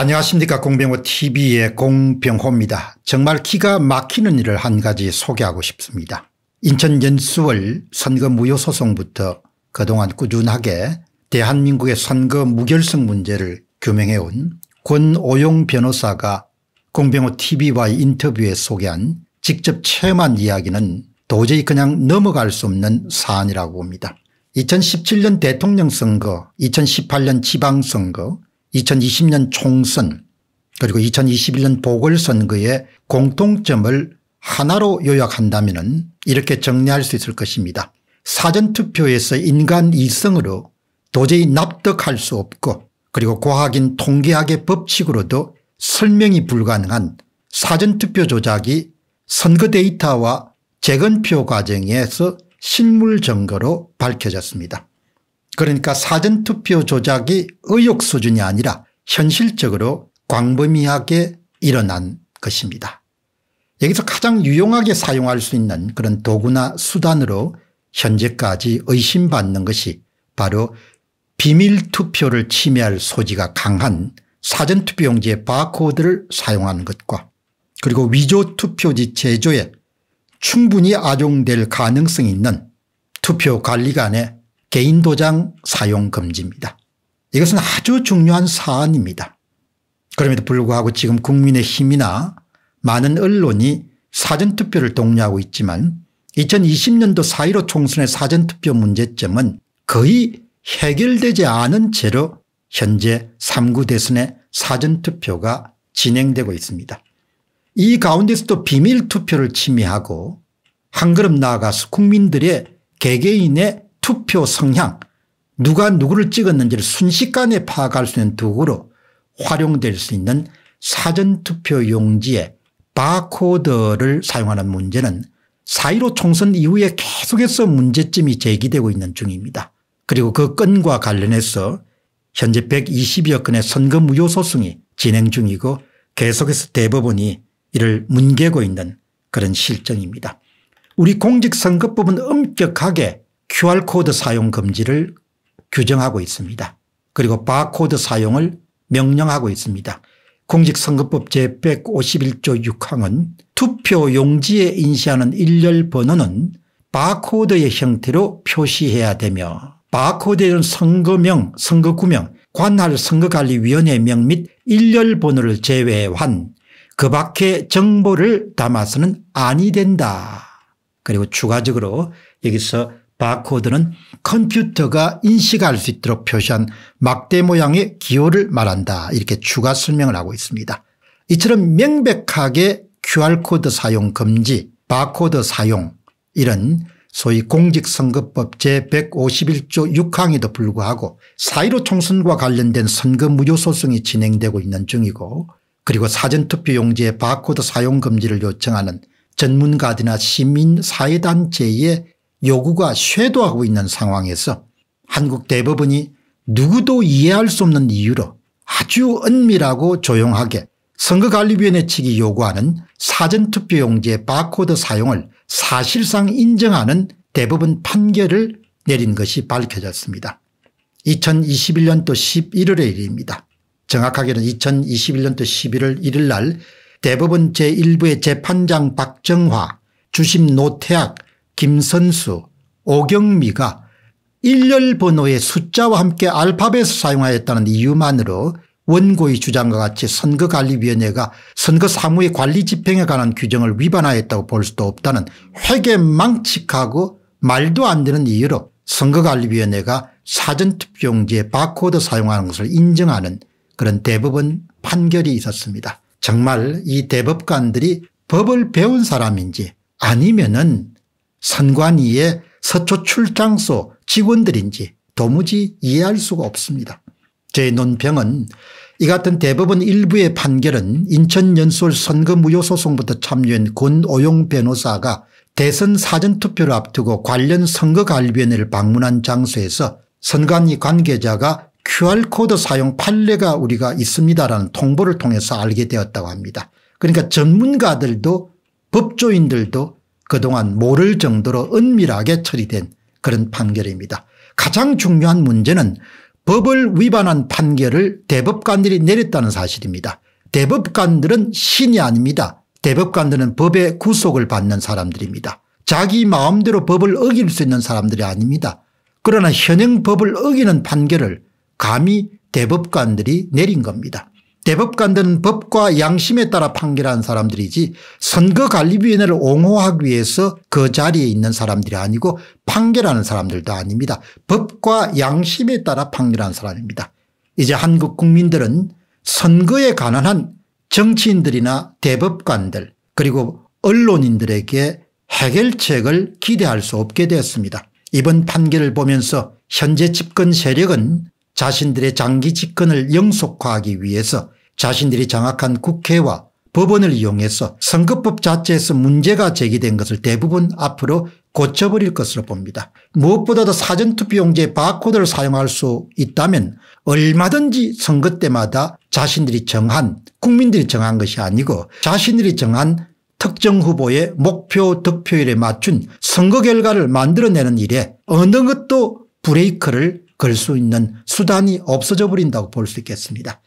안녕하십니까 공병호 tv의 공병호입니다. 정말 기가 막히는 일을 한 가지 소개하고 싶습니다. 인천 연수월 선거 무효소송부터 그동안 꾸준하게 대한민국의 선거 무결성 문제를 규명해온 권오용 변호사가 공병호 tv와의 인터뷰에 소개한 직접 체험한 이야기는 도저히 그냥 넘어갈 수 없는 사안이라고 봅니다. 2017년 대통령 선거 2018년 지방선거 2020년 총선 그리고 2021년 보궐선거의 공통점을 하나로 요약한다면 이렇게 정리할 수 있을 것입니다. 사전투표에서 인간 이성으로 도저히 납득할 수 없고 그리고 과학인 통계학의 법칙으로도 설명이 불가능한 사전투표 조작이 선거 데이터와 재건표 과정에서 실물 증거로 밝혀졌습니다. 그러니까 사전투표 조작이 의혹 수준이 아니라 현실적으로 광범위하게 일어난 것입니다. 여기서 가장 유용하게 사용할 수 있는 그런 도구나 수단으로 현재까지 의심받는 것이 바로 비밀투표를 침해할 소지가 강한 사전투표용지의 바코드를 사용하는 것과 그리고 위조투표지 제조에 충분히 악용될 가능성이 있는 투표관리관의 개인 도장 사용 금지입니다. 이것은 아주 중요한 사안입니다. 그럼에도 불구하고 지금 국민의힘이나 많은 언론이 사전투표를 독려하고 있지만 2020년도 4.15 총선의 사전투표 문제점은 거의 해결되지 않은 채로 현재 3구 대선의 사전투표가 진행되고 있습니다. 이 가운데서도 비밀투표를 침해하고 한 걸음 나아가서 국민들의 개개인의 투표 성향 누가 누구를 찍었는지를 순식간에 파악할 수 있는 도구로 활용될 수 있는 사전투표 용지에 바코드를 사용하는 문제는 4.15 총선 이후에 계속해서 문제점이 제기되고 있는 중입니다. 그리고 그 건과 관련해서 현재 120여 건의 선거 무효 소송이 진행 중이고 계속해서 대법원이 이를 뭉개고 있는 그런 실정입니다. 우리 공직선거법은 엄격하게 QR코드 사용 금지를 규정하고 있습니다. 그리고 바코드 사용을 명령하고 있습니다. 공직선거법 제151조 6항은 투표 용지에 인시하는 일렬 번호는 바코드의 형태로 표시해야 되며 바코드에는 선거명, 선거구명, 관할 선거관리위원회 명 및 일렬 번호를 제외한 그 밖의 정보를 담아서는 아니 된다. 그리고 추가적으로 여기서 바코드는 컴퓨터가 인식할 수 있도록 표시한 막대 모양의 기호를 말한다 이렇게 추가 설명을 하고 있습니다. 이처럼 명백하게 QR코드 사용 금지 바코드 사용 이런 소위 공직선거법 제151조 6항에도 불구하고 사1로 총선과 관련된 선거 무효소송이 진행되고 있는 중이고 그리고 사전투표 용지의 바코드 사용 금지를 요청하는 전문가들이나 시민사회단체의 요구가 쇄도하고 있는 상황에서 한국 대법원이 누구도 이해할 수 없는 이유로 아주 은밀하고 조용하게 선거관리위원회 측이 요구하는 사전투표용지의 바코드 사용을 사실상 인정하는 대법원 판결을 내린 것이 밝혀졌습니다. 2021년도 11월의 일입니다. 정확하게는 2021년도 11월 1일 날 대법원 제1부의 재판장 박정화, 주심 노태학 김선수, 오경미가 일렬 번호의 숫자와 함께 알파벳을 사용하였다는 이유만으로 원고의 주장과 같이 선거관리위원회가 선거 사무의 관리 집행에 관한 규정을 위반하였다고 볼 수도 없다는 회계망칙하고 말도 안 되는 이유로 선거관리위원회가 사전투표용지에 바코드 사용하는 것을 인정하는 그런 대법원 판결이 있었습니다. 정말 이 대법관들이 법을 배운 사람인지 아니면은 선관위의 서초 출장소 직원들인지 도무지 이해할 수가 없습니다. 제 논평은 이 같은 대법원 일부의 판결은 인천연수원 선거무효 소송부터 참여한 권오용 변호사가 대선 사전투표를 앞두고 관련 선거관리위원회를 방문한 장소에서 선관위 관계자가 QR코드 사용 판례가 우리가 있습니다라는 통보를 통해서 알게 되었다고 합니다. 그러니까 전문가들도 법조인들도 그동안 모를 정도로 은밀하게 처리된 그런 판결입니다. 가장 중요한 문제는 법을 위반한 판결을 대법관들이 내렸다는 사실입니다. 대법관들은 신이 아닙니다. 대법관들은 법의 구속을 받는 사람들입니다. 자기 마음대로 법을 어길 수 있는 사람들이 아닙니다. 그러나 현행 법을 어기는 판결을 감히 대법관들이 내린 겁니다. 대법관들은 법과 양심에 따라 판결한 사람들이지 선거관리위원회를 옹호하기 위해서 그 자리에 있는 사람들이 아니고 판결하는 사람들도 아닙니다. 법과 양심에 따라 판결한 사람입니다. 이제 한국 국민들은 선거에 관한 한 정치인들이나 대법관들 그리고 언론인들에게 해결책을 기대할 수 없게 되었습니다. 이번 판결을 보면서 현재 집권 세력은 자신들의 장기 집권을 영속화하기 위해서 자신들이 장악한 국회와 법원을 이용해서 선거법 자체에서 문제가 제기된 것을 대부분 앞으로 고쳐버릴 것으로 봅니다. 무엇보다도 사전투표용지에 바코드를 사용할 수 있다면 얼마든지 선거 때마다 자신들이 정한 국민들이 정한 것이 아니고 자신들이 정한 특정 후보의 목표 득표율에 맞춘 선거 결과를 만들어내는 일에 어느 것도 브레이크를 걸 수 있는 수단이 없어져 버린다고 볼 수 있겠습니다.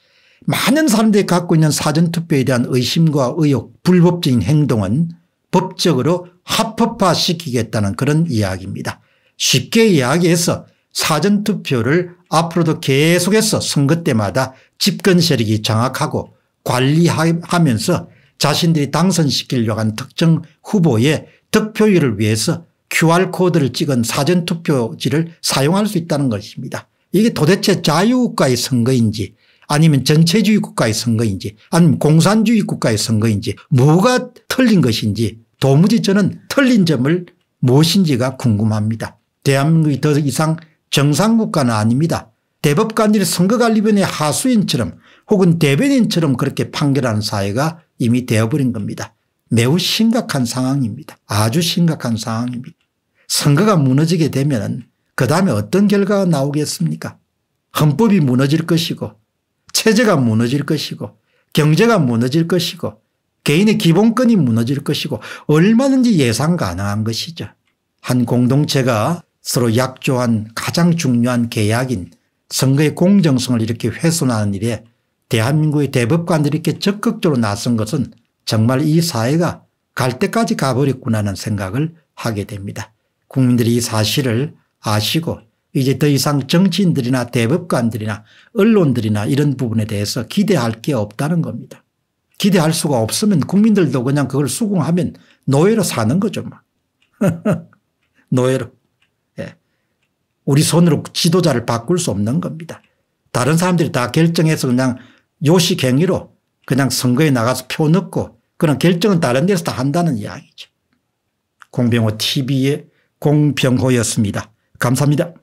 많은 사람들이 갖고 있는 사전투표에 대한 의심과 의혹 불법적인 행동은 법적으로 합법화시키겠다는 그런 이야기입니다. 쉽게 이야기해서 사전투표를 앞으로도 계속해서 선거 때마다 집권 세력이 장악하고 관리하면서 자신들이 당선시키려고 한 특정 후보의 득표율을 위해서 QR코드를 찍은 사전투표지를 사용할 수 있다는 것입니다. 이게 도대체 자유국가의 선거인지 아니면 전체주의 국가의 선거인지 아니면 공산주의 국가의 선거인지 뭐가 틀린 것인지 도무지 저는 틀린 점을 무엇인지가 궁금합니다. 대한민국이 더 이상 정상국가는 아닙니다. 대법관들이 선거관리위원회 하수인처럼 혹은 대변인처럼 그렇게 판결하는 사회가 이미 되어버린 겁니다. 매우 심각한 상황입니다. 아주 심각한 상황입니다. 선거가 무너지게 되면 그 다음에 어떤 결과가 나오겠습니까? 헌법이 무너질 것이고 체제가 무너질 것이고 경제가 무너질 것이고 개인의 기본권이 무너질 것이고 얼마든지 예상 가능한 것이죠. 한 공동체가 서로 약조한 가장 중요한 계약인 선거의 공정성을 이렇게 훼손하는 일에 대한민국의 대법관들이 이렇게 적극적으로 나선 것은 정말 이 사회가 갈 때까지 가버렸구나 하는 생각을 하게 됩니다. 국민들이 이 사실을 아시고 이제 더 이상 정치인들이나 대법관들이나 언론들이나 이런 부분에 대해서 기대할 게 없다는 겁니다. 기대할 수가 없으면 국민들도 그냥 그걸 수긍하면 노예로 사는 거죠. 뭐. 노예로. 예. 우리 손으로 지도자를 바꿀 수 없는 겁니다. 다른 사람들이 다 결정해서 그냥 요식행위로 그냥 선거에 나가서 표 넣고 그런 결정은 다른 데서 다 한다는 이야기죠. 공병호 TV의 공병호였습니다. 감사합니다.